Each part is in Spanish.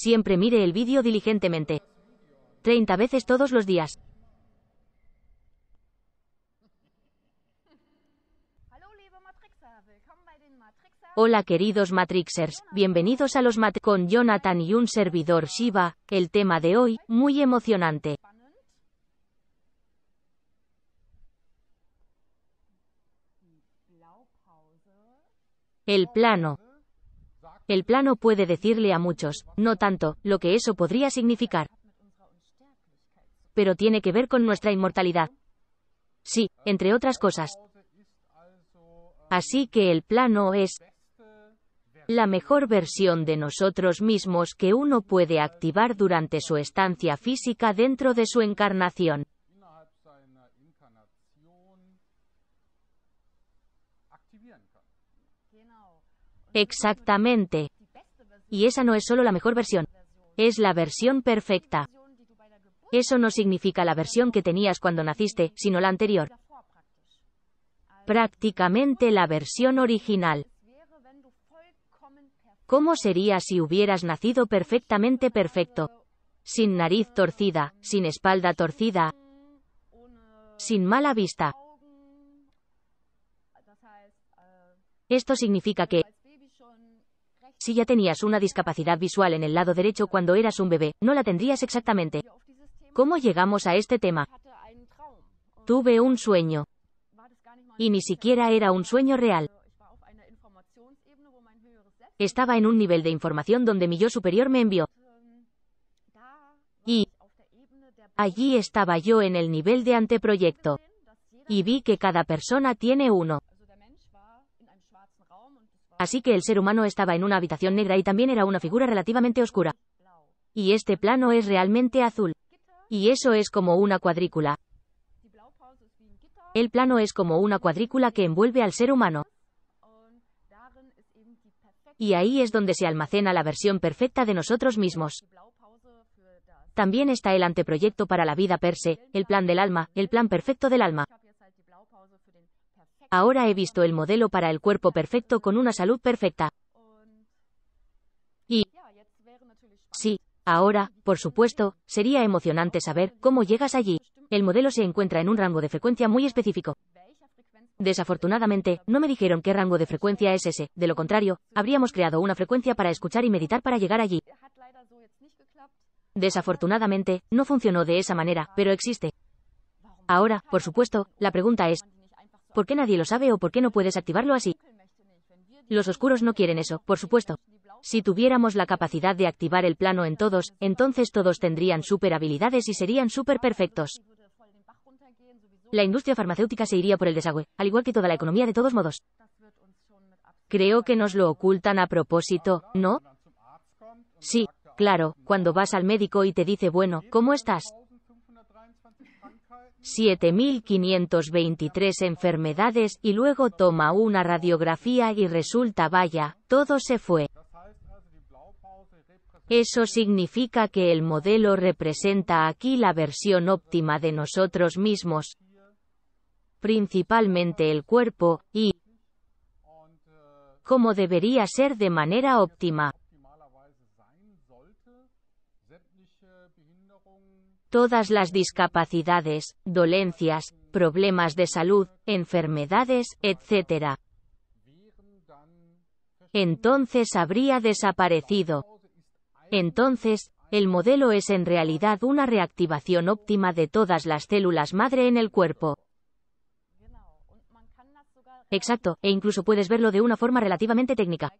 Siempre mire el vídeo diligentemente. 30 veces todos los días. Hola queridos Matrixers, bienvenidos a los Mat con Jonathan y un servidor Shiva, el tema de hoy, muy emocionante. El plano. El plano puede decirle a muchos, no tanto, lo que eso podría significar. Pero tiene que ver con nuestra inmortalidad. Sí, entre otras cosas. Así que el plano es la mejor versión de nosotros mismos que uno puede activar durante su estancia física dentro de su encarnación. Exactamente. Y esa no es solo la mejor versión. Es la versión perfecta. Eso no significa la versión que tenías cuando naciste, sino la anterior. Prácticamente la versión original. ¿Cómo sería si hubieras nacido perfectamente perfecto? Sin nariz torcida, sin espalda torcida, sin mala vista. Esto significa que, si ya tenías una discapacidad visual en el lado derecho cuando eras un bebé, no la tendrías exactamente. ¿Cómo llegamos a este tema? Tuve un sueño. Y ni siquiera era un sueño real. Estaba en un nivel de información donde mi yo superior me envió. Y allí estaba yo en el nivel de anteproyecto. Y vi que cada persona tiene uno. Así que el ser humano estaba en una habitación negra y también era una figura relativamente oscura. Y este plano es realmente azul. Y eso es como una cuadrícula. El plano es como una cuadrícula que envuelve al ser humano. Y ahí es donde se almacena la versión perfecta de nosotros mismos. También está el anteproyecto para la vida per se, el plan del alma, el plan perfecto del alma. Ahora he visto el modelo para el cuerpo perfecto con una salud perfecta. Y... Sí, ahora, por supuesto, sería emocionante saber cómo llegas allí. El modelo se encuentra en un rango de frecuencia muy específico. Desafortunadamente, no me dijeron qué rango de frecuencia es ese, de lo contrario, habríamos creado una frecuencia para escuchar y meditar para llegar allí. Desafortunadamente, no funcionó de esa manera, pero existe. Ahora, por supuesto, la pregunta es, ¿Por qué nadie lo sabe o por qué no puedes activarlo así? Los oscuros no quieren eso, por supuesto. Si tuviéramos la capacidad de activar el plano en todos, entonces todos tendrían super habilidades y serían super perfectos. La industria farmacéutica se iría por el desagüe, al igual que toda la economía de todos modos. Creo que nos lo ocultan a propósito, ¿no? Sí, claro, cuando vas al médico y te dice, bueno, ¿cómo estás? 7.523 enfermedades y luego toma una radiografía y resulta vaya, todo se fue. Eso significa que el modelo representa aquí la versión óptima de nosotros mismos, principalmente el cuerpo, y como debería ser de manera óptima. todas las discapacidades, dolencias, problemas de salud, enfermedades, etc. Entonces habría desaparecido. Entonces, el modelo es en realidad una reactivación óptima de todas las células madre en el cuerpo. Exacto, e incluso puedes verlo de una forma relativamente técnica.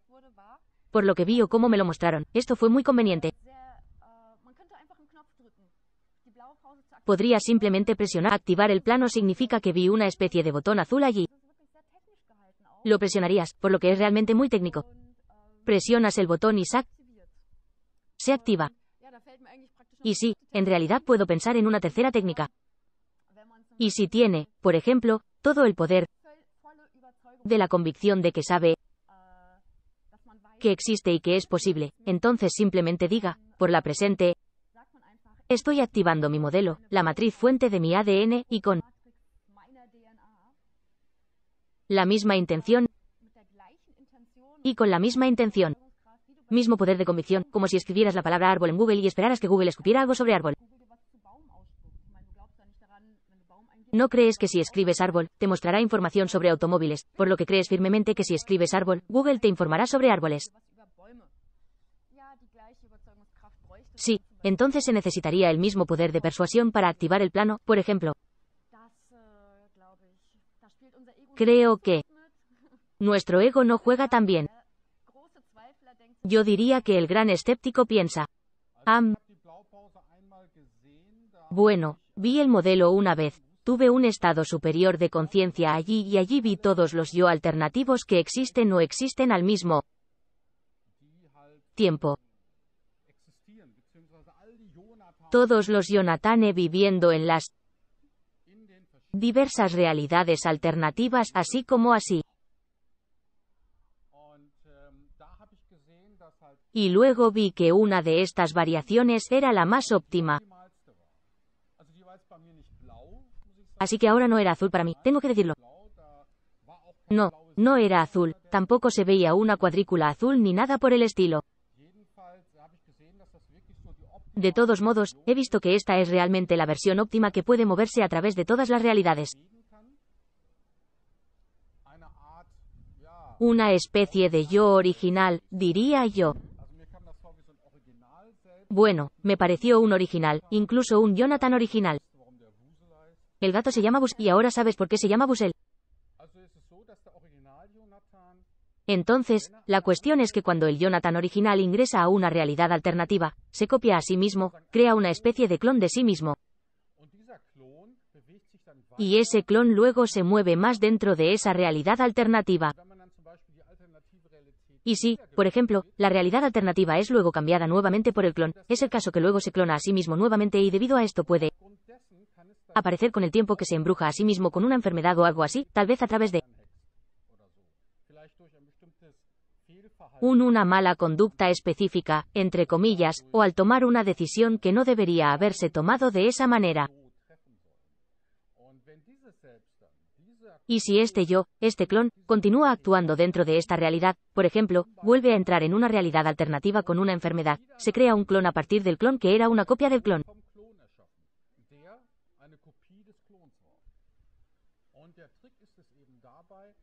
Por lo que vi o cómo me lo mostraron, esto fue muy conveniente. podría simplemente presionar. Activar el plano significa que vi una especie de botón azul allí. Lo presionarías, por lo que es realmente muy técnico. Presionas el botón y sac se activa. Y sí, en realidad puedo pensar en una tercera técnica. Y si tiene, por ejemplo, todo el poder de la convicción de que sabe que existe y que es posible, entonces simplemente diga, por la presente, Estoy activando mi modelo, la matriz fuente de mi ADN, y con la misma intención y con la misma intención. Mismo poder de convicción, como si escribieras la palabra árbol en Google y esperaras que Google escupiera algo sobre árbol. No crees que si escribes árbol, te mostrará información sobre automóviles, por lo que crees firmemente que si escribes árbol, Google te informará sobre árboles. Sí, entonces se necesitaría el mismo poder de persuasión para activar el plano, por ejemplo. Creo que nuestro ego no juega tan bien. Yo diría que el gran escéptico piensa. Am. Bueno, vi el modelo una vez, tuve un estado superior de conciencia allí y allí vi todos los yo alternativos que existen o existen al mismo tiempo todos los Yonatane viviendo en las diversas realidades alternativas así como así. Y luego vi que una de estas variaciones era la más óptima. Así que ahora no era azul para mí, tengo que decirlo. No, no era azul, tampoco se veía una cuadrícula azul ni nada por el estilo. De todos modos, he visto que esta es realmente la versión óptima que puede moverse a través de todas las realidades. Una especie de yo original, diría yo. Bueno, me pareció un original, incluso un Jonathan original. El gato se llama Bus y ahora sabes por qué se llama Busel. Entonces, la cuestión es que cuando el Jonathan original ingresa a una realidad alternativa, se copia a sí mismo, crea una especie de clon de sí mismo. Y ese clon luego se mueve más dentro de esa realidad alternativa. Y si, por ejemplo, la realidad alternativa es luego cambiada nuevamente por el clon, es el caso que luego se clona a sí mismo nuevamente y debido a esto puede aparecer con el tiempo que se embruja a sí mismo con una enfermedad o algo así, tal vez a través de un una mala conducta específica, entre comillas, o al tomar una decisión que no debería haberse tomado de esa manera. Y si este yo, este clon, continúa actuando dentro de esta realidad, por ejemplo, vuelve a entrar en una realidad alternativa con una enfermedad, se crea un clon a partir del clon que era una copia del clon.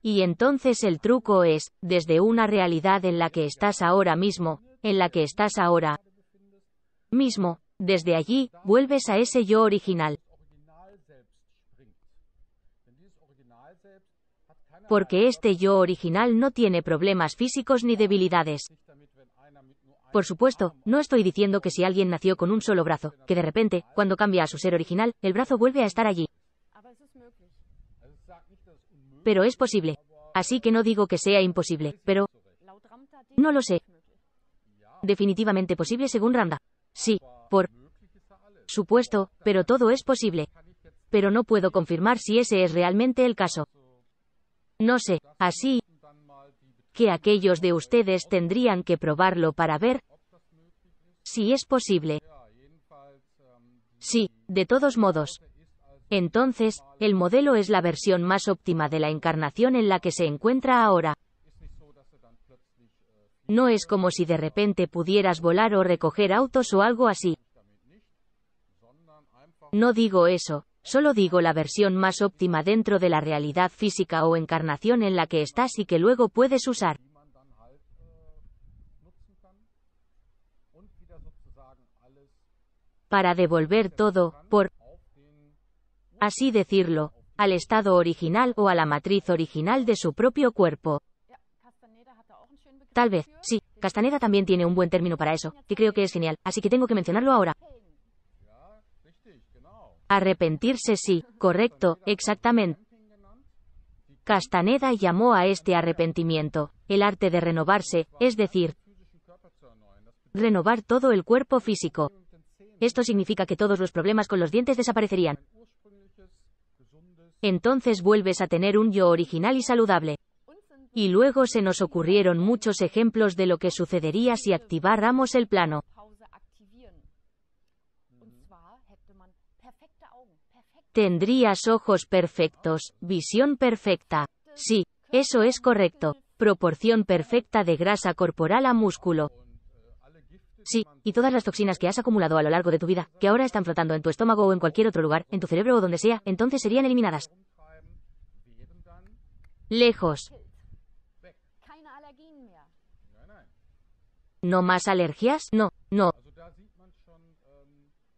Y entonces el truco es, desde una realidad en la que estás ahora mismo, en la que estás ahora mismo, desde allí, vuelves a ese yo original. Porque este yo original no tiene problemas físicos ni debilidades. Por supuesto, no estoy diciendo que si alguien nació con un solo brazo, que de repente, cuando cambia a su ser original, el brazo vuelve a estar allí pero es posible. Así que no digo que sea imposible, pero... No lo sé. Definitivamente posible según Randa. Sí, por supuesto, pero todo es posible. Pero no puedo confirmar si ese es realmente el caso. No sé, así que aquellos de ustedes tendrían que probarlo para ver si es posible. Sí, de todos modos, entonces, el modelo es la versión más óptima de la encarnación en la que se encuentra ahora. No es como si de repente pudieras volar o recoger autos o algo así. No digo eso, solo digo la versión más óptima dentro de la realidad física o encarnación en la que estás y que luego puedes usar. Para devolver todo, por así decirlo, al estado original o a la matriz original de su propio cuerpo. Tal vez, sí, Castaneda también tiene un buen término para eso, que creo que es genial, así que tengo que mencionarlo ahora. Arrepentirse sí, correcto, exactamente. Castaneda llamó a este arrepentimiento, el arte de renovarse, es decir, renovar todo el cuerpo físico. Esto significa que todos los problemas con los dientes desaparecerían entonces vuelves a tener un yo original y saludable. Y luego se nos ocurrieron muchos ejemplos de lo que sucedería si activáramos el plano. Tendrías ojos perfectos, visión perfecta. Sí, eso es correcto. Proporción perfecta de grasa corporal a músculo. Sí, y todas las toxinas que has acumulado a lo largo de tu vida, que ahora están flotando en tu estómago o en cualquier otro lugar, en tu cerebro o donde sea, entonces serían eliminadas. Lejos. ¿No más alergias? No, no.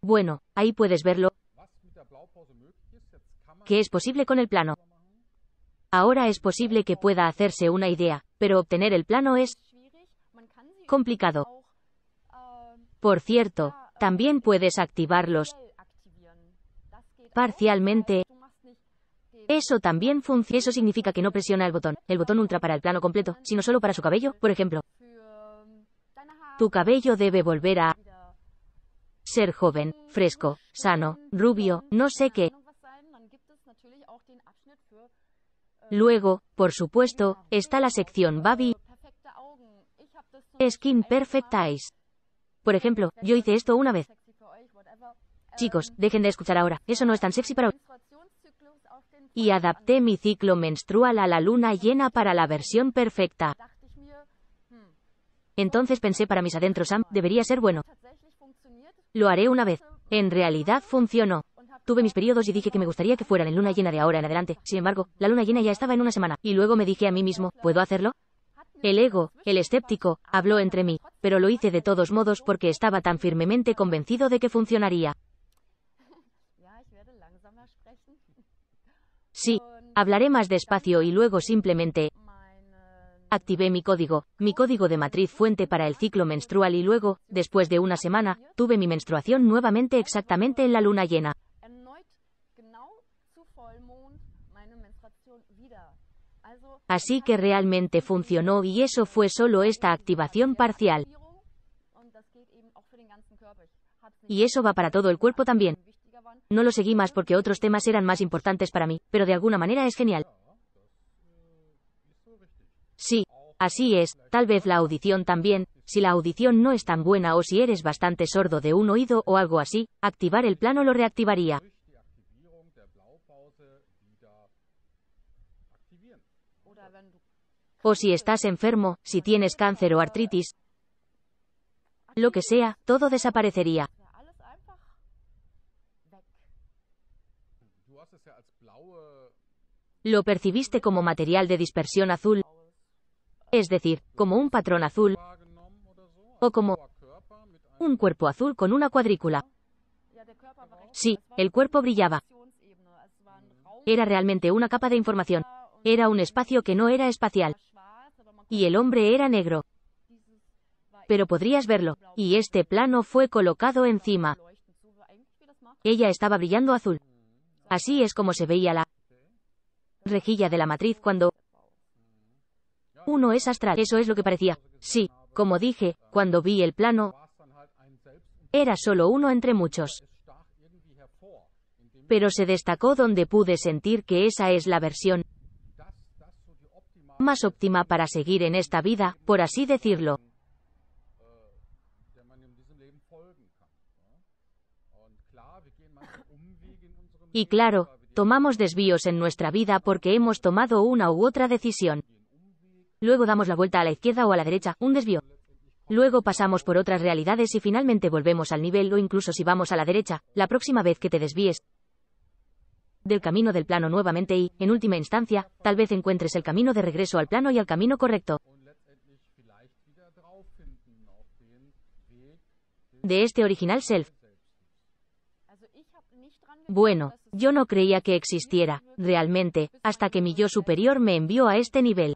Bueno, ahí puedes verlo. ¿Qué es posible con el plano? Ahora es posible que pueda hacerse una idea, pero obtener el plano es complicado. Por cierto, también puedes activarlos parcialmente. Eso también funciona. Eso significa que no presiona el botón, el botón ultra para el plano completo, sino solo para su cabello, por ejemplo. Tu cabello debe volver a ser joven, fresco, sano, rubio, no sé qué. Luego, por supuesto, está la sección Baby Skin Perfect Eyes. Por ejemplo, yo hice esto una vez. Chicos, dejen de escuchar ahora, eso no es tan sexy para... Y adapté mi ciclo menstrual a la luna llena para la versión perfecta. Entonces pensé para mis adentros, Sam, debería ser bueno. Lo haré una vez. En realidad funcionó. Tuve mis periodos y dije que me gustaría que fueran en luna llena de ahora en adelante. Sin embargo, la luna llena ya estaba en una semana. Y luego me dije a mí mismo, ¿puedo hacerlo? El ego, el escéptico, habló entre mí, pero lo hice de todos modos porque estaba tan firmemente convencido de que funcionaría. Sí, hablaré más despacio y luego simplemente activé mi código, mi código de matriz fuente para el ciclo menstrual y luego, después de una semana, tuve mi menstruación nuevamente exactamente en la luna llena. Así que realmente funcionó y eso fue solo esta activación parcial. Y eso va para todo el cuerpo también. No lo seguí más porque otros temas eran más importantes para mí, pero de alguna manera es genial. Sí, así es, tal vez la audición también, si la audición no es tan buena o si eres bastante sordo de un oído o algo así, activar el plano lo reactivaría. O si estás enfermo, si tienes cáncer o artritis, lo que sea, todo desaparecería. Lo percibiste como material de dispersión azul, es decir, como un patrón azul, o como un cuerpo azul con una cuadrícula. Sí, el cuerpo brillaba. Era realmente una capa de información. Era un espacio que no era espacial y el hombre era negro. Pero podrías verlo, y este plano fue colocado encima. Ella estaba brillando azul. Así es como se veía la rejilla de la matriz cuando uno es astral. Eso es lo que parecía. Sí, como dije, cuando vi el plano, era solo uno entre muchos. Pero se destacó donde pude sentir que esa es la versión más óptima para seguir en esta vida, por así decirlo. Y claro, tomamos desvíos en nuestra vida porque hemos tomado una u otra decisión. Luego damos la vuelta a la izquierda o a la derecha, un desvío. Luego pasamos por otras realidades y finalmente volvemos al nivel o incluso si vamos a la derecha, la próxima vez que te desvíes, del camino del plano nuevamente y, en última instancia, tal vez encuentres el camino de regreso al plano y al camino correcto. De este original self. Bueno, yo no creía que existiera, realmente, hasta que mi yo superior me envió a este nivel.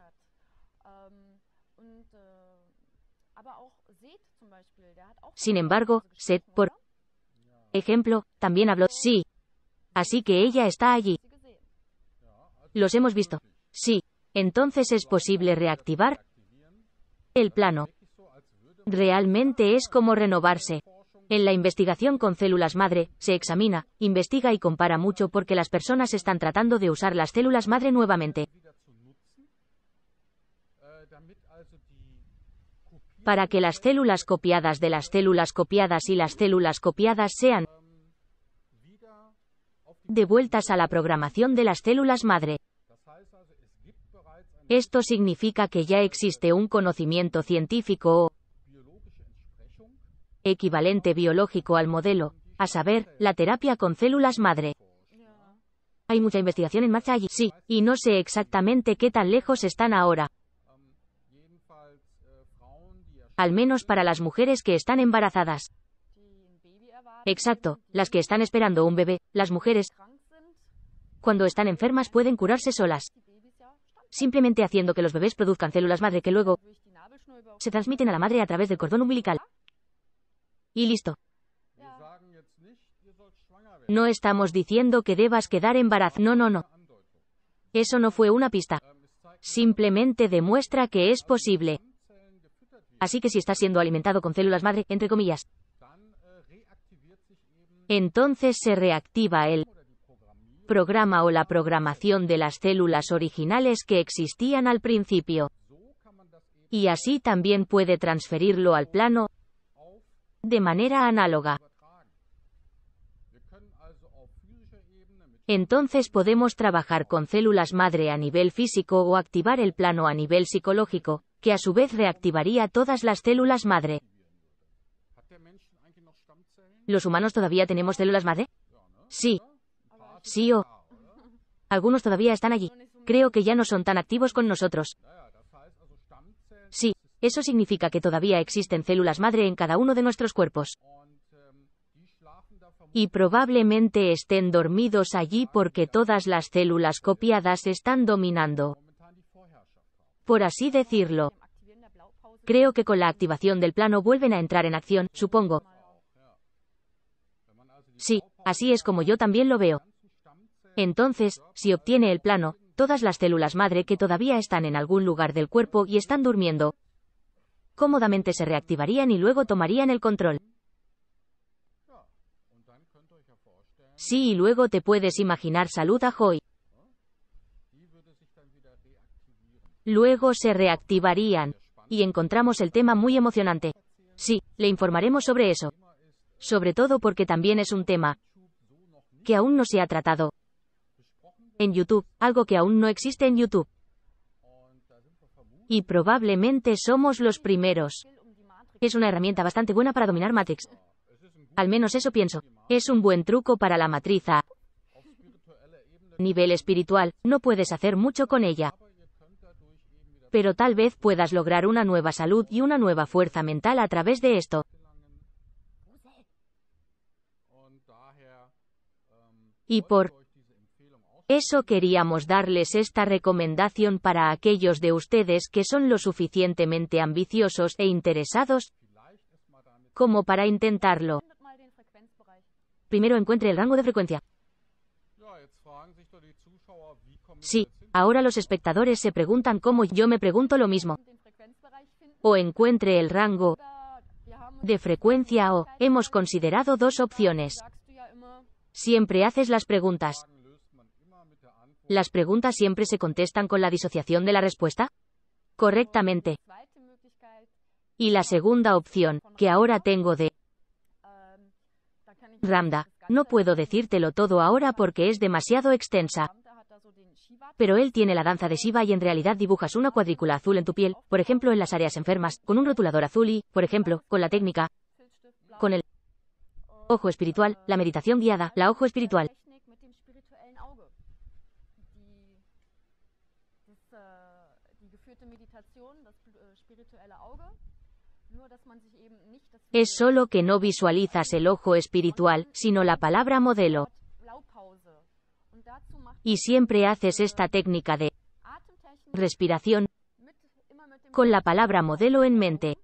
Sin embargo, Seth, por ejemplo, también habló, sí, Así que ella está allí. Los hemos visto. Sí. Entonces es posible reactivar el plano. Realmente es como renovarse. En la investigación con células madre, se examina, investiga y compara mucho porque las personas están tratando de usar las células madre nuevamente. Para que las células copiadas de las células copiadas y las células copiadas sean de vueltas a la programación de las células madre. Esto significa que ya existe un conocimiento científico o equivalente biológico al modelo, a saber, la terapia con células madre. Hay mucha investigación en marcha allí, sí, y no sé exactamente qué tan lejos están ahora. Al menos para las mujeres que están embarazadas. Exacto, las que están esperando un bebé, las mujeres, cuando están enfermas pueden curarse solas, simplemente haciendo que los bebés produzcan células madre que luego se transmiten a la madre a través del cordón umbilical. Y listo. No estamos diciendo que debas quedar embarazada, No, no, no. Eso no fue una pista. Simplemente demuestra que es posible. Así que si estás siendo alimentado con células madre, entre comillas, entonces se reactiva el programa o la programación de las células originales que existían al principio. Y así también puede transferirlo al plano de manera análoga. Entonces podemos trabajar con células madre a nivel físico o activar el plano a nivel psicológico, que a su vez reactivaría todas las células madre. ¿Los humanos todavía tenemos células madre? Sí. Sí o... Algunos todavía están allí. Creo que ya no son tan activos con nosotros. Sí, eso significa que todavía existen células madre en cada uno de nuestros cuerpos. Y probablemente estén dormidos allí porque todas las células copiadas están dominando. Por así decirlo. Creo que con la activación del plano vuelven a entrar en acción, supongo, Sí, así es como yo también lo veo. Entonces, si obtiene el plano, todas las células madre que todavía están en algún lugar del cuerpo y están durmiendo, cómodamente se reactivarían y luego tomarían el control. Sí, y luego te puedes imaginar salud a Joy. Luego se reactivarían. Y encontramos el tema muy emocionante. Sí, le informaremos sobre eso sobre todo porque también es un tema que aún no se ha tratado en YouTube, algo que aún no existe en YouTube. Y probablemente somos los primeros. Es una herramienta bastante buena para dominar Matrix. Al menos eso pienso. Es un buen truco para la matriz a nivel espiritual, no puedes hacer mucho con ella. Pero tal vez puedas lograr una nueva salud y una nueva fuerza mental a través de esto. Y por eso queríamos darles esta recomendación para aquellos de ustedes que son lo suficientemente ambiciosos e interesados como para intentarlo. Primero encuentre el rango de frecuencia. Sí, ahora los espectadores se preguntan cómo yo me pregunto lo mismo. O encuentre el rango de frecuencia o hemos considerado dos opciones. Siempre haces las preguntas. ¿Las preguntas siempre se contestan con la disociación de la respuesta? Correctamente. Y la segunda opción, que ahora tengo de Ramda, no puedo decírtelo todo ahora porque es demasiado extensa. Pero él tiene la danza de Shiva y en realidad dibujas una cuadrícula azul en tu piel, por ejemplo en las áreas enfermas, con un rotulador azul y, por ejemplo, con la técnica, con el Ojo espiritual, la meditación guiada, la ojo espiritual. Es solo que no visualizas el ojo espiritual, sino la palabra modelo. Y siempre haces esta técnica de respiración con la palabra modelo en mente.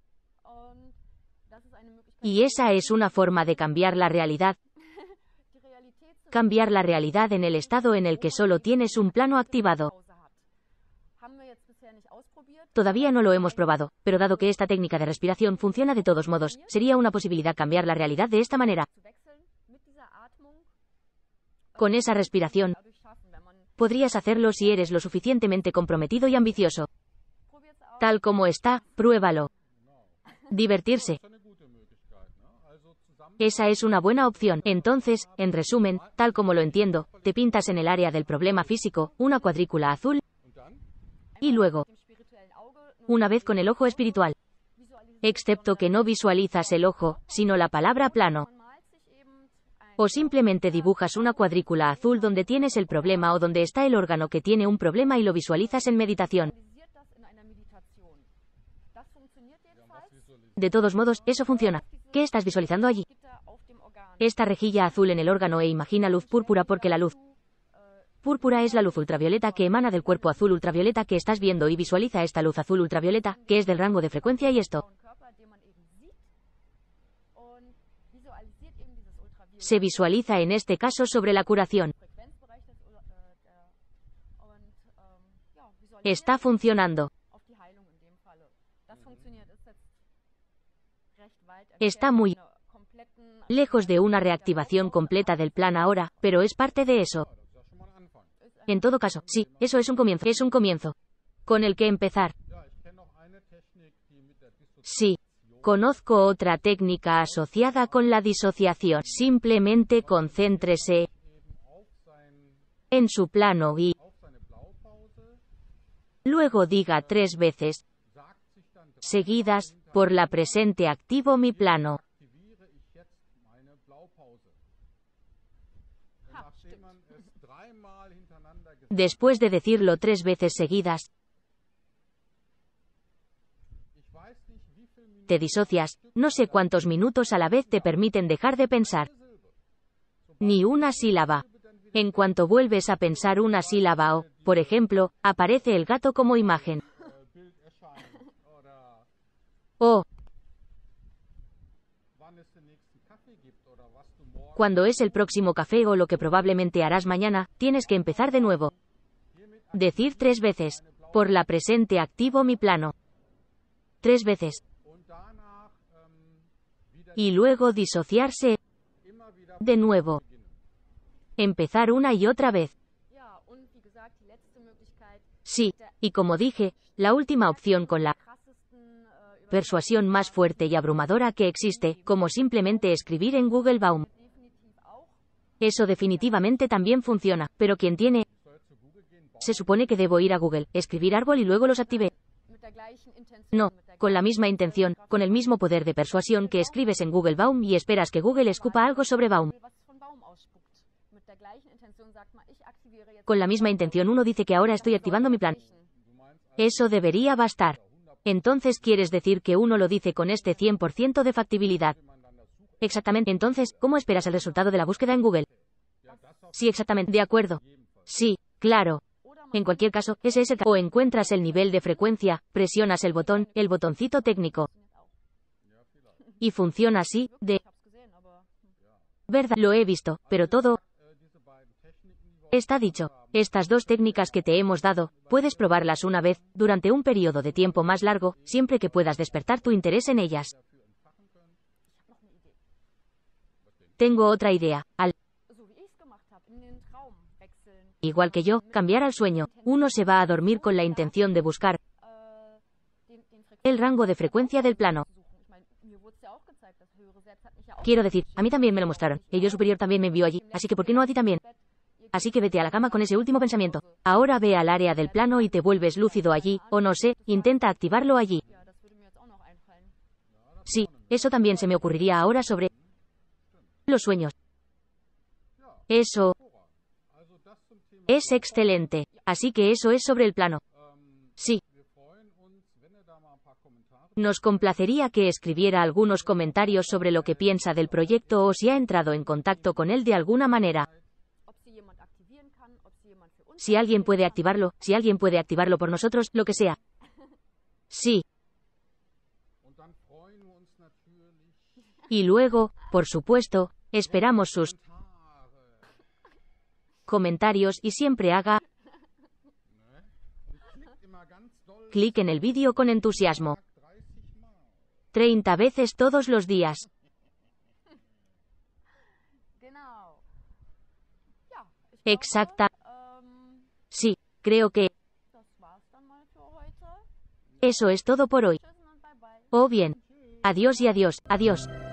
Y esa es una forma de cambiar la realidad. Cambiar la realidad en el estado en el que solo tienes un plano activado. Todavía no lo hemos probado, pero dado que esta técnica de respiración funciona de todos modos, sería una posibilidad cambiar la realidad de esta manera. Con esa respiración, podrías hacerlo si eres lo suficientemente comprometido y ambicioso. Tal como está, pruébalo. Divertirse, esa es una buena opción. Entonces, en resumen, tal como lo entiendo, te pintas en el área del problema físico, una cuadrícula azul, y luego, una vez con el ojo espiritual, excepto que no visualizas el ojo, sino la palabra plano, o simplemente dibujas una cuadrícula azul donde tienes el problema o donde está el órgano que tiene un problema y lo visualizas en meditación. De todos modos, eso funciona. ¿Qué estás visualizando allí? esta rejilla azul en el órgano e imagina luz púrpura porque la luz púrpura es la luz ultravioleta que emana del cuerpo azul ultravioleta que estás viendo y visualiza esta luz azul ultravioleta, que es del rango de frecuencia y esto se visualiza en este caso sobre la curación. Está funcionando. Está muy Lejos de una reactivación completa del plan ahora, pero es parte de eso. En todo caso, sí, eso es un comienzo, es un comienzo. Con el que empezar. Sí. Conozco otra técnica asociada con la disociación. Simplemente concéntrese en su plano y luego diga tres veces seguidas por la presente activo mi plano. Después de decirlo tres veces seguidas, te disocias, no sé cuántos minutos a la vez te permiten dejar de pensar. Ni una sílaba. En cuanto vuelves a pensar una sílaba o, por ejemplo, aparece el gato como imagen. O, cuando es el próximo café o lo que probablemente harás mañana, tienes que empezar de nuevo. Decir tres veces, por la presente activo mi plano. Tres veces. Y luego disociarse de nuevo. Empezar una y otra vez. Sí, y como dije, la última opción con la persuasión más fuerte y abrumadora que existe, como simplemente escribir en Google Baum. Eso definitivamente también funciona, pero quien tiene... Se supone que debo ir a Google, escribir árbol y luego los activé. No, con la misma intención, con el mismo poder de persuasión que escribes en Google Baum y esperas que Google escupa algo sobre Baum. Con la misma intención uno dice que ahora estoy activando mi plan. Eso debería bastar. Entonces quieres decir que uno lo dice con este 100% de factibilidad. Exactamente. Entonces, ¿cómo esperas el resultado de la búsqueda en Google? Sí, exactamente. De acuerdo. Sí, claro. En cualquier caso, ese es o encuentras el nivel de frecuencia, presionas el botón, el botoncito técnico. Y funciona así, de verdad, lo he visto, pero todo está dicho. Estas dos técnicas que te hemos dado, puedes probarlas una vez, durante un periodo de tiempo más largo, siempre que puedas despertar tu interés en ellas. Tengo otra idea. Al igual que yo, cambiar al sueño. Uno se va a dormir con la intención de buscar el rango de frecuencia del plano. Quiero decir, a mí también me lo mostraron. El yo superior también me envió allí. Así que ¿por qué no a ti también? Así que vete a la cama con ese último pensamiento. Ahora ve al área del plano y te vuelves lúcido allí, o no sé, intenta activarlo allí. Sí, eso también se me ocurriría ahora sobre los sueños. Eso es excelente. Así que eso es sobre el plano. Sí. Nos complacería que escribiera algunos comentarios sobre lo que piensa del proyecto o si ha entrado en contacto con él de alguna manera. Si alguien puede activarlo, si alguien puede activarlo por nosotros, lo que sea. Sí. Y luego, por supuesto, Esperamos sus comentarios y siempre haga clic en el vídeo con entusiasmo. 30 veces todos los días. Exacta. Sí, creo que eso es todo por hoy. O oh bien. Adiós y adiós, adiós.